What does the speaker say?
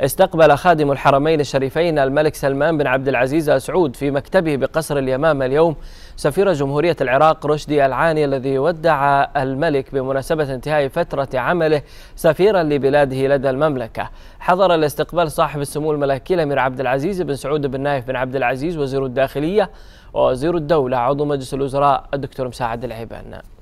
استقبل خادم الحرمين الشريفين الملك سلمان بن عبد العزيز ال سعود في مكتبه بقصر اليمامة اليوم سفير جمهورية العراق رشدي العاني الذي ودع الملك بمناسبة انتهاء فترة عمله سفيرا لبلاده لدى المملكة حضر الاستقبال صاحب السمو الملكي الأمير عبد العزيز بن سعود بن نايف بن عبد العزيز وزير الداخلية ووزير الدولة عضو مجلس الوزراء الدكتور مساعد العيبان